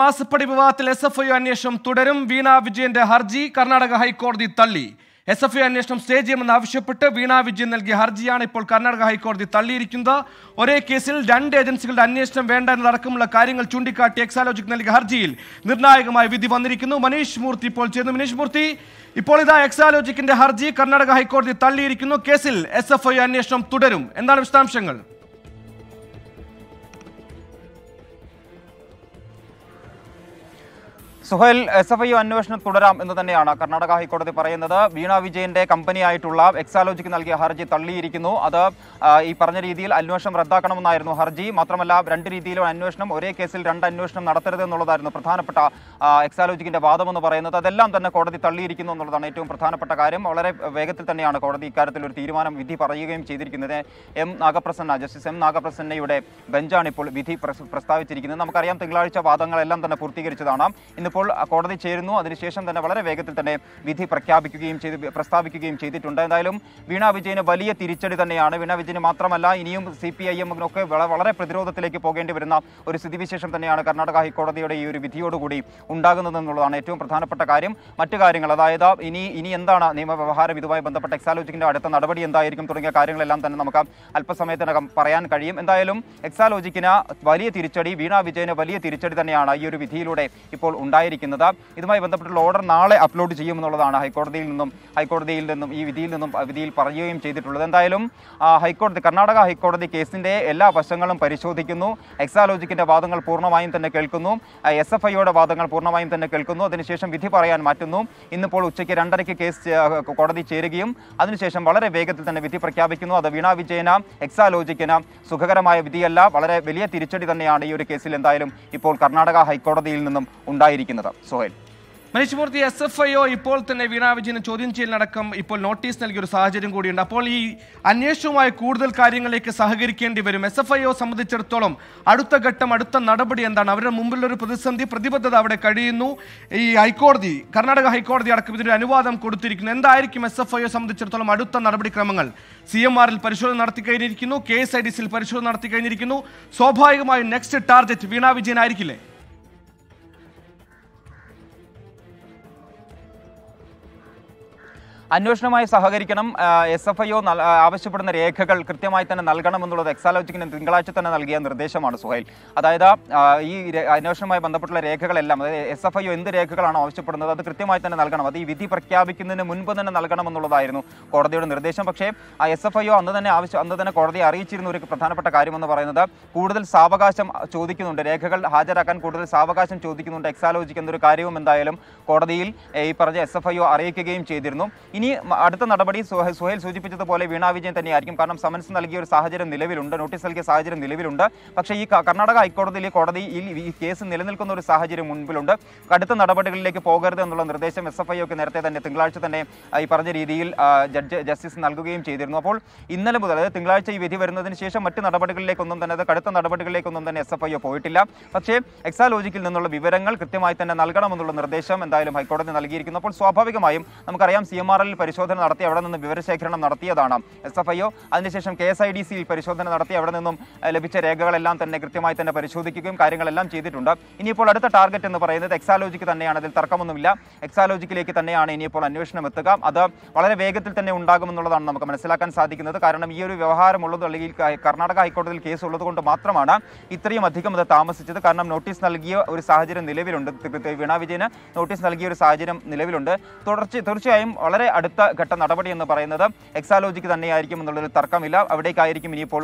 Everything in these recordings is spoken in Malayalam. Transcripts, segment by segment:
മാസപ്പടി വിവാദത്തിൽ എസ് എഫ് ഐ അന്വേഷണം തുടരും വീണ വിജയന്റെ ഹർജി കർണാടക ഹൈക്കോടതി തള്ളി എസ് എഫ് ഐ അന്വേഷണം സ്റ്റേ ചെയ്യുമെന്ന് ആവശ്യപ്പെട്ട് വീണ വിജയൻ നൽകിയ ഹർജിയാണ് ഇപ്പോൾ കർണാടക ഹൈക്കോടതി തള്ളിയിരിക്കുന്നത് ഒരേ കേസിൽ രണ്ട് ഏജൻസികളുടെ അന്വേഷണം വേണ്ട എന്നതടക്കമുള്ള കാര്യങ്ങൾ ചൂണ്ടിക്കാട്ടി എക്സാലോജിക് നൽകിയ ഹർജിയിൽ നിർണായകമായ വിധി വന്നിരിക്കുന്നു മനീഷ് മൂർത്തി ഇപ്പോൾ ചേർന്നു മനീഷ് മൂർത്തി ഇപ്പോൾ ഇതാ എക്സാലോജിക്കിന്റെ ഹർജി കർണാടക ഹൈക്കോടതി തള്ളിയിരിക്കുന്നു കേസിൽ എസ് അന്വേഷണം തുടരും എന്താണ് വിശദാംശങ്ങൾ സുഹേൽ എസ് എഫ് ഐ അന്വേഷണം തുടരാം എന്ന് തന്നെയാണ് കർണാടക ഹൈക്കോടതി പറയുന്നത് വീണ വിജയന്റെ കമ്പനിയായിട്ടുള്ള എക്സാലോജിക്ക് നൽകിയ ഹർജി തള്ളിയിരിക്കുന്നു അത് ഈ പറഞ്ഞ രീതിയിൽ അന്വേഷണം റദ്ദാക്കണമെന്നായിരുന്നു ഹർജി മാത്രമല്ല രണ്ട് രീതിയിലും അന്വേഷണം ഒരേ കേസിൽ രണ്ട് അന്വേഷണം നടത്തരുത് എന്നുള്ളതായിരുന്നു പ്രധാനപ്പെട്ട എക്സാലോജിക്കിന്റെ വാദമെന്ന് പറയുന്നത് അതെല്ലാം തന്നെ കോടതി തള്ളിയിരിക്കുന്നു എന്നുള്ളതാണ് ഏറ്റവും പ്രധാനപ്പെട്ട കാര്യം വളരെ വേഗത്തിൽ തന്നെയാണ് കോടതി ഇക്കാര്യത്തിൽ ഒരു തീരുമാനം വിധി പറയുകയും ചെയ്തിരിക്കുന്നത് എം നാഗപ്രസന്ന ജസ്റ്റിസ് എം നാഗപ്രസന്നയുടെ ബെഞ്ചാണ് ഇപ്പോൾ വിധി പ്രസ്താവിച്ചിരിക്കുന്നത് നമുക്കറിയാം തിങ്കളാഴ്ച വാദങ്ങളെല്ലാം തന്നെ പൂർത്തീകരിച്ചതാണ് ഇന്ന് ഇപ്പോൾ കോടതി ചേരുന്നു അതിനുശേഷം തന്നെ വളരെ വേഗത്തിൽ തന്നെ വിധി പ്രഖ്യാപിക്കുകയും ചെയ്ത് പ്രസ്താവിക്കുകയും ചെയ്തിട്ടുണ്ട് എന്തായാലും വീണ വിജയന് വലിയ തിരിച്ചടി തന്നെയാണ് വീണ വിജയന് മാത്രമല്ല ഇനിയും സി പി ഐ എമ്മിനൊക്കെ വളരെ പ്രതിരോധത്തിലേക്ക് പോകേണ്ടി വരുന്ന ഒരു സ്ഥിതിവിശേഷം തന്നെയാണ് കർണാടക ഹൈക്കോടതിയുടെ ഈ ഒരു വിധിയോടുകൂടി ഉണ്ടാകുന്നതെന്നുള്ളതാണ് ഏറ്റവും പ്രധാനപ്പെട്ട കാര്യം മറ്റു കാര്യങ്ങൾ അതായത് ഇനി ഇനി എന്താണ് നിയമവ്യവഹാരം ഇതുമായി ബന്ധപ്പെട്ട എക്സാലോജിക്കിന്റെ അടുത്ത നടപടി എന്തായിരിക്കും തുടങ്ങിയ കാര്യങ്ങളെല്ലാം തന്നെ നമുക്ക് അല്പസമയത്തിനകം പറയാൻ കഴിയും എന്തായാലും എക്സാലോജിക്കിന് വലിയ തിരിച്ചടി വീണ വിജയന് വലിയ തിരിച്ചടി തന്നെയാണ് ഈ ഒരു വിധിയിലൂടെ ഇപ്പോൾ ഉണ്ടായി ഉണ്ടായിരിക്കുന്നത് ഇതുമായി ബന്ധപ്പെട്ടുള്ള ഓർഡർ നാളെ അപ്ലോഡ് ചെയ്യുമെന്നുള്ളതാണ് ഹൈക്കോടതിയിൽ നിന്നും ഹൈക്കോടതിയിൽ നിന്നും ഈ വിധിയിൽ നിന്നും വിധിയിൽ പറയുകയും ചെയ്തിട്ടുള്ളത് എന്തായാലും ഹൈക്കോടതി കർണാടക ഹൈക്കോടതി കേസിൻ്റെ എല്ലാ വശങ്ങളും പരിശോധിക്കുന്നു എക്സാലോജിക്കിൻ്റെ വാദങ്ങൾ പൂർണ്ണമായും തന്നെ കേൾക്കുന്നു എസ് എഫ് ഐയുടെ വാദങ്ങൾ പൂർണ്ണമായും തന്നെ കേൾക്കുന്നു അതിനുശേഷം വിധി പറയാൻ മാറ്റുന്നു ഇന്നിപ്പോൾ ഉച്ചയ്ക്ക് രണ്ടരയ്ക്ക് കേസ് കോടതി ചേരുകയും അതിനുശേഷം വളരെ വേഗത്തിൽ തന്നെ വിധി പ്രഖ്യാപിക്കുന്നു അത് വീണാ വിജയന എക്സാലോജിക്കിന് സുഖകരമായ വിധിയല്ല വളരെ വലിയ തിരിച്ചടി തന്നെയാണ് ഈ ഒരു കേസിൽ എന്തായാലും ഇപ്പോൾ കർണാടക ഹൈക്കോടതിയിൽ നിന്നും ഉണ്ടായിരിക്കുന്നത് ചെയ്യുന്നത് Sohel Manishmurthy S F I O ഇപ്പോൾ തന്നെ വീണാ വിജയനെ ചോദ്യം ചെയ്യലടക്കം ഇപ്പോൾ നോട്ടീസ് നൽകിയ ഒരു സാഹചര്യം കൂടിയുണ്ട് അപ്പോൾ ഈ അന്വേഷണവുമായി കൂടുതൽ കാര്യങ്ങളിലേക്ക് സഹകരിക്കേണ്ടി വരും എസ് എഫ് ഐ ഒ സംബന്ധിച്ചിടത്തോളം അടുത്ത ഘട്ടം അടുത്ത നടപടി എന്താണ് അവരുടെ ഒരു പ്രതിസന്ധി പ്രതിബദ്ധത അവിടെ കഴിയുന്നു ഈ ഹൈക്കോടതി കർണാടക ഹൈക്കോടതി അടക്കം ഇതിനൊരു അനുവാദം കൊടുത്തിരിക്കുന്നു എന്തായിരിക്കും എസ് എഫ് ഐ ഒ സംബന്ധിച്ചിടത്തോളം അടുത്ത നടപടിക്രമങ്ങൾ സി എം ആറിൽ പരിശോധന നടത്തി കഴിഞ്ഞിരിക്കുന്നു കെ എസ് ഐ ഡി സിയിൽ പരിശോധന നടത്തി കഴിഞ്ഞിരിക്കുന്നു സ്വാഭാവികമായും നെക്സ്റ്റ് ടാർഗറ്റ് വീണാ വിജയനായിരിക്കില്ലേ അന്വേഷണവുമായി സഹകരിക്കണം എസ് എഫ് ഐ ഒ ആവശ്യപ്പെടുന്ന രേഖകൾ കൃത്യമായി തന്നെ നൽകണമെന്നുള്ളത് എക്സാലോജിക്കിന് തിങ്കളാഴ്ച തന്നെ നൽകിയ നിർദ്ദേശമാണ് സുഹൈൽ അതായത് ഈ അന്വേഷണവുമായി ബന്ധപ്പെട്ടുള്ള രേഖകളെല്ലാം അതായത് എസ് എഫ് ഐ ഒ എന്ത് രേഖകളാണ് ആവശ്യപ്പെടുന്നത് അത് കൃത്യമായി തന്നെ നൽകണം അത് ഈ വിധി പ്രഖ്യാപിക്കുന്നതിന് മുൻപ് തന്നെ നൽകണമെന്നുള്ളതായിരുന്നു കോടതിയുടെ നിർദ്ദേശം പക്ഷേ എസ് എഫ് ഐ ഒ അന്ന് തന്നെ ആവശ്യം അന്ന് തന്നെ കോടതിയെ അറിയിച്ചിരുന്ന ഒരു പ്രധാനപ്പെട്ട കാര്യമെന്ന് പറയുന്നത് കൂടുതൽ സാവകാശം ചോദിക്കുന്നുണ്ട് രേഖകൾ ഹാജരാക്കാൻ കൂടുതൽ സാവകാശം ചോദിക്കുന്നുണ്ട് എക്സാലോജിക്ക് എന്നൊരു കാര്യവും എന്തായാലും കോടതിയിൽ ഈ പറഞ്ഞ എസ് എഫ് ഐ ഒ അറിയിക്കുകയും ചെയ്തിരുന്നു ഇനി അടുത്ത നടപടി സുഹേൽ സൂചിപ്പിച്ചതുപോലെ വീണാ വിജയൻ തന്നെയായിരിക്കും കാരണം സമൻസ് നൽകിയ ഒരു സാഹചര്യം നിലവിലുണ്ട് നോട്ടീസ് നൽകിയ സാഹചര്യം നിലവിലുണ്ട് പക്ഷേ ഈ കർണാടക ഹൈക്കോടതിയിലെ കോടതി ഈ കേസ് നിലനിൽക്കുന്ന ഒരു സാഹചര്യം മുൻപിലുണ്ട് അടുത്ത നടപടികളിലേക്ക് പോകരുത് എന്നുള്ള നിർദ്ദേശം എസ് എഫ് ഐ ഒക്കെ നേരത്തെ തന്നെ തിങ്കളാഴ്ച തന്നെ ഈ പറഞ്ഞ രീതിയിൽ ജഡ്ജ് ജസ്റ്റിസ് നൽകുകയും ചെയ്തിരുന്നു അപ്പോൾ ഇന്നലെ മുതൽ അതായത് തിങ്കളാഴ്ച ഈ വിധി വരുന്നതിന് ശേഷം മറ്റ് നടപടികളിലേക്കൊന്നും തന്നെ കടുത്ത നടപടികളിലേക്കൊന്നും തന്നെ എസ് എഫ് ഐ പോയിട്ടില്ല പക്ഷേ എക്സാലോജിക്കിൽ നിന്നുള്ള വിവരങ്ങൾ കൃത്യമായി തന്നെ നൽകണമെന്നുള്ള നിർദ്ദേശം എന്തായാലും ഹൈക്കോടതി നൽകിയിരിക്കുന്നു അപ്പോൾ സ്വാഭാവികമായും നമുക്കറിയാം സി എം ആർ സെൻട്രലിൽ പരിശോധന നടത്തി അവിടെ നിന്ന് വിവരശേഖരണം നടത്തിയതാണ് എസ് എഫ് ഐ ഒ അതിനുശേഷം കെ എസ് ഐ ഡി സിയിൽ പരിശോധന നടത്തി അവിടെ നിന്നും ലഭിച്ച രേഖകളെല്ലാം തന്നെ കൃത്യമായി തന്നെ പരിശോധിക്കുകയും കാര്യങ്ങളെല്ലാം ചെയ്തിട്ടുണ്ട് ഇനിയിപ്പോൾ അടുത്ത ടാർഗറ്റ് എന്ന് പറയുന്നത് എക്സാലോജിക്ക് തന്നെയാണ് അതിൽ തർക്കമൊന്നുമില്ല എക്സാലോജിക്കിലേക്ക് തന്നെയാണ് ഇനിയിപ്പോൾ അന്വേഷണം എത്തുക അത് വളരെ വേഗത്തിൽ തന്നെ ഉണ്ടാകുമെന്നുള്ളതാണ് നമുക്ക് മനസ്സിലാക്കാൻ സാധിക്കുന്നത് കാരണം ഈ ഒരു വ്യവഹാരമുള്ളത് അല്ലെങ്കിൽ കർണാടക ഹൈക്കോടതിയിൽ കേസ് ഉള്ളതുകൊണ്ട് മാത്രമാണ് ഇത്രയും അധികം അത് താമസിച്ചത് കാരണം നോട്ടീസ് നൽകിയ ഒരു സാഹചര്യം നിലവിലുണ്ട് വീണ വിജയന് നോട്ടീസ് നൽകിയ ഒരു സാഹചര്യം നിലവിലുണ്ട് തുടർച്ച തീർച്ചയായും വളരെ അടുത്ത ഘട്ട നടപടി എന്ന് പറയുന്നത് എക്സാലോജിക്ക് തന്നെയായിരിക്കും എന്നുള്ളൊരു തർക്കമില്ല അവിടേക്കായിരിക്കും ഇനിയിപ്പോൾ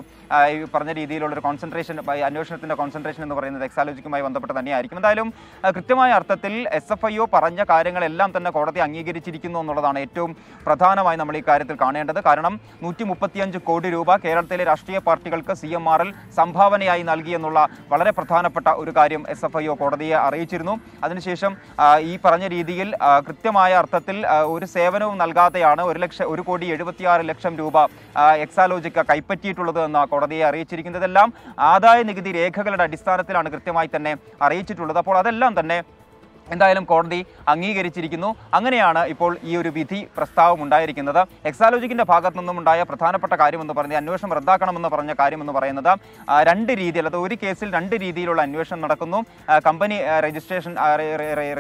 ഈ പറഞ്ഞ രീതിയിലുള്ളൊരു കോൺസെൻട്രേഷൻ അന്വേഷണത്തിൻ്റെ കോൺസെൻട്രേഷൻ എന്ന് പറയുന്നത് എക്സാലോജിക്കുമായി ബന്ധപ്പെട്ട് തന്നെയായിരിക്കും എന്തായാലും കൃത്യമായ അർത്ഥത്തിൽ എസ് എഫ് ഐ ഒ പറഞ്ഞ കാര്യങ്ങളെല്ലാം തന്നെ കോടതി അംഗീകരിച്ചിരിക്കുന്നു എന്നുള്ളതാണ് ഏറ്റവും പ്രധാനമായി നമ്മൾ ഈ കാര്യത്തിൽ കാണേണ്ടത് കാരണം നൂറ്റി മുപ്പത്തിയഞ്ച് കോടി രൂപ കേരളത്തിലെ രാഷ്ട്രീയ പാർട്ടികൾക്ക് സി എം ആറിൽ സംഭാവനയായി നൽകി എന്നുള്ള വളരെ പ്രധാനപ്പെട്ട ഒരു കാര്യം എസ് എഫ് ഐ ഒ കോടതിയെ അറിയിച്ചിരുന്നു അതിനുശേഷം ഈ പറഞ്ഞ രീതിയിൽ കൃത്യമായ അർത്ഥത്തിൽ ഒരു സേവനവും നൽകാതെയാണ് ഒരു ലക്ഷം ഒരു കോടി എഴുപത്തിയാറ് ലക്ഷം രൂപ എക്സാലോജിക്ക കൈപ്പറ്റിയിട്ടുള്ളത് എന്ന് കോടതിയെ അറിയിച്ചിരിക്കുന്നതെല്ലാം ആദായ നികുതി രേഖകളുടെ അടിസ്ഥാനത്തിലാണ് കൃത്യമായി തന്നെ അറിയിച്ചിട്ടുള്ളത് അപ്പോൾ അതെല്ലാം തന്നെ എന്തായാലും കോടതി അംഗീകരിച്ചിരിക്കുന്നു അങ്ങനെയാണ് ഇപ്പോൾ ഈ ഒരു വിധി പ്രസ്താവം ഉണ്ടായിരിക്കുന്നത് എക്സാലോജിക്കിന്റെ ഭാഗത്തു നിന്നും ഉണ്ടായ പ്രധാനപ്പെട്ട കാര്യമെന്ന് പറഞ്ഞ് അന്വേഷണം റദ്ദാക്കണമെന്ന് പറഞ്ഞ കാര്യമെന്ന് പറയുന്നത് രണ്ട് രീതിയിൽ അത് ഒരു കേസിൽ രണ്ട് രീതിയിലുള്ള അന്വേഷണം നടക്കുന്നു കമ്പനി രജിസ്ട്രേഷൻ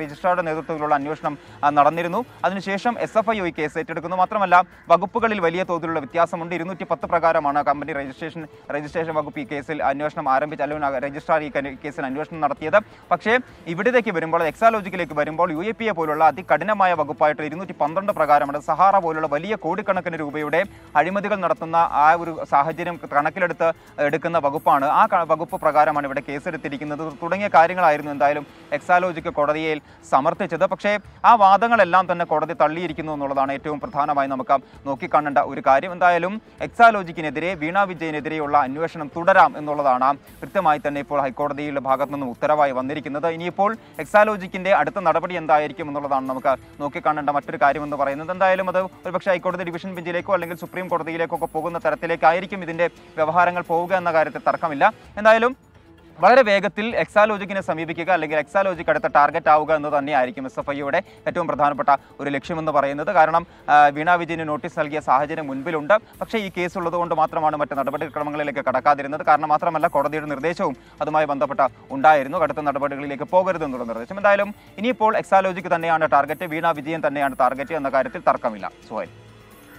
രജിസ്ട്രാറുടെ നേതൃത്വത്തിലുള്ള അന്വേഷണം നടന്നിരുന്നു അതിനുശേഷം S F I O case ഏറ്റെടുക്കുന്നു മാത്രമല്ല വകുപ്പുകളിൽ വലിയ തോതിലുള്ള വ്യത്യാസമുണ്ട് ഇരുന്നൂറ്റി പത്ത് പ്രകാരമാണ് കമ്പനി രജിസ്ട്രേഷൻ രജിസ്ട്രേഷൻ വകുപ്പ് ഈ കേസിൽ അന്വേഷണം ആരംഭിച്ച അല്ലെങ്കിൽ രജിസ്ട്രാർ ഈ കേസിൽ അന്വേഷണം നടത്തിയത് പക്ഷേ ഇവിടത്തേക്ക് വരുമ്പോൾ എക്സാലോജി ലോജിക്കിലേക്ക് വരുമ്പോൾ യു എ പി എ പോലുള്ള അതികഠിനമായ വകുപ്പായിട്ട് ഇരുന്നൂറ്റി പന്ത്രണ്ട് പ്രകാരമാണ് സഹാറ പോലുള്ള വലിയ കോടിക്കണക്കിന് രൂപയുടെ അഴിമതികൾ നടത്തുന്ന ആ ഒരു സാഹചര്യം കണക്കിലെടുത്ത് എടുക്കുന്ന വകുപ്പാണ് ആ വകുപ്പ് പ്രകാരമാണ് ഇവിടെ കേസെടുത്തിരിക്കുന്നത് തുടങ്ങിയ കാര്യങ്ങളായിരുന്നു എന്തായാലും എക്സാലോജിക്ക് കോടതിയിൽ സമർത്ഥിച്ചത് പക്ഷേ ആ വാദങ്ങളെല്ലാം തന്നെ കോടതി തള്ളിയിരിക്കുന്നു എന്നുള്ളതാണ് ഏറ്റവും പ്രധാനമായി നമുക്ക് നോക്കിക്കാണേണ്ട ഒരു കാര്യം എന്തായാലും എക്സാലോജിക്കിനെതിരെ വീണ വിജയനെതിരെയുള്ള അന്വേഷണം തുടരാം എന്നുള്ളതാണ് കൃത്യമായി തന്നെ ഇപ്പോൾ ഹൈക്കോടതിയുടെ ഭാഗത്തു നിന്നും ഉത്തരവായി വന്നിരിക്കുന്നത് ഇനിയിപ്പോൾ എക്സാലോജിക്കിന് ഇതിൻ്റെ അടുത്ത നടപടി എന്തായിരിക്കും എന്നുള്ളതാണ് നമുക്ക് നോക്കിക്കാണേണ്ട മറ്റൊരു കാര്യം എന്ന് പറയുന്നത് എന്തായാലും അത് ഒരുപക്ഷെ ഹൈക്കോടതി ഡിവിഷൻ ബെഞ്ചിലേക്കോ അല്ലെങ്കിൽ സുപ്രീം കോടതിയിലേക്കോ ഒക്കെ പോകുന്ന തരത്തിലേക്കായിരിക്കും ഇതിൻ്റെ വ്യവഹാരങ്ങൾ പോവുക എന്ന കാര്യത്തിൽ തർക്കമില്ല എന്തായാലും വളരെ വേഗത്തിൽ എക്സാലോജിക്കിനെ സമീപിക്കുക അല്ലെങ്കിൽ എക്സാലോജിക്ക് അടുത്ത ടാർഗറ്റ് ആവുക എന്ന് തന്നെയായിരിക്കും എസ് എഫ് ഐയുടെ ഏറ്റവും പ്രധാനപ്പെട്ട ഒരു ലക്ഷ്യമെന്ന് പറയുന്നത് കാരണം വീണ വിജയന് നോട്ടീസ് നൽകിയ സാഹചര്യം മുൻപിലുണ്ട് പക്ഷേ ഈ കേസ് ഉള്ളതുകൊണ്ട് മാത്രമാണ് മറ്റ് നടപടിക്രമങ്ങളിലേക്ക് കടക്കാതിരുന്നത് കാരണം മാത്രമല്ല കോടതിയുടെ നിർദ്ദേശവും അതുമായി ബന്ധപ്പെട്ട ഉണ്ടായിരുന്നു കടുത്ത നടപടികളിലേക്ക് പോകരുതെന്നുള്ള നിർദ്ദേശം എന്തായാലും ഇനിയിപ്പോൾ എക്സാലോജിക്ക് തന്നെയാണ് ടാർഗറ്റ് വീണ വിജയൻ തന്നെയാണ് ടാർഗറ്റ് എന്ന കാര്യത്തിൽ തർക്കമില്ല സുഹൈൽ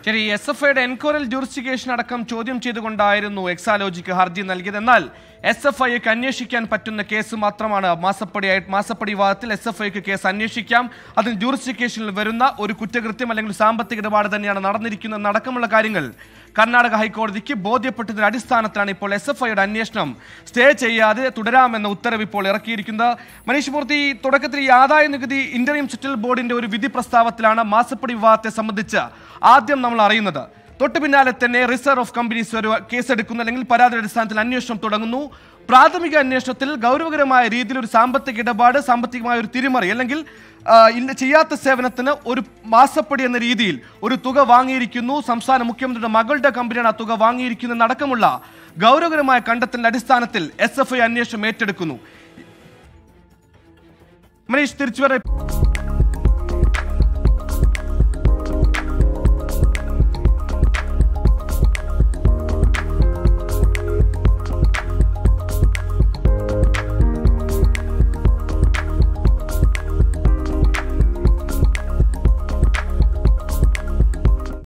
ശരി എസ് എഫ് ഐയുടെ എൻക്വയറിൽ ജൂറിസ്റ്റിക്കേഷൻ അടക്കം ചോദ്യം ചെയ്തുകൊണ്ടായിരുന്നു എക്സാലോജിക്ക് ഹർജി നൽകിയത് എന്നാൽ എസ് എഫ് ഐക്ക് അന്വേഷിക്കാൻ പറ്റുന്ന കേസ് മാത്രമാണ് മാസപ്പടി മാസപ്പടി വിവാദത്തിൽ എസ് എഫ് ഐക്ക് കേസ് അന്വേഷിക്കാം അതിൽ ജൂറിസ്റ്റിക്കേഷനിൽ വരുന്ന ഒരു കുറ്റകൃത്യം അല്ലെങ്കിൽ സാമ്പത്തിക ഇടപാട് തന്നെയാണ് നടന്നിരിക്കുന്നത് അടക്കമുള്ള കാര്യങ്ങൾ കർണാടക ഹൈക്കോടതിക്ക് ബോധ്യപ്പെട്ടതിന്റെ അടിസ്ഥാനത്തിലാണ് ഇപ്പോൾ എസ് എഫ് ഐയുടെ അന്വേഷണം സ്റ്റേ ചെയ്യാതെ തുടരാമെന്ന ഉത്തരവ് ഇപ്പോൾ ഇറക്കിയിരിക്കുന്നത് മനീഷ് മൂർത്തി തുടക്കത്തിൽ ഈ ആദായ നികുതി ഇന്റർവ്യൂം സെറ്റിൽ ബോർഡിന്റെ ഒരു വിധി പ്രസ്താവത്തിലാണ് മാസപ്പടി വിവാദത്തെ സംബന്ധിച്ച് ആദ്യം നമ്മൾ അറിയുന്നത് തൊട്ടു പിന്നാലെ തന്നെ റിസർവ് ഓഫ് കമ്പനീസ് ഒരു എടുക്കുന്ന അല്ലെങ്കിൽ പരാതിയുടെ അടിസ്ഥാനത്തിൽ അന്വേഷണം തുടങ്ങുന്നു പ്രാഥമിക അന്വേഷണത്തിൽ ഗൗരവകരമായ രീതിയിൽ ഒരു സാമ്പത്തിക ഇടപാട് സാമ്പത്തികമായ ഒരു തിരിമറി അല്ലെങ്കിൽ ചെയ്യാത്ത സേവനത്തിന് ഒരു മാസപ്പടി എന്ന രീതിയിൽ ഒരു തുക വാങ്ങിയിരിക്കുന്നു സംസ്ഥാന മുഖ്യമന്ത്രിയുടെ മകളുടെ കമ്പനിയാണ് ആ തുക വാങ്ങിയിരിക്കുന്നത് അടക്കമുള്ള ഗൗരവകരമായ കണ്ടെത്തലിന്റെ അടിസ്ഥാനത്തിൽ എസ് എഫ് ഐ അന്വേഷണം ഏറ്റെടുക്കുന്നു മനീഷ് തിരിച്ചു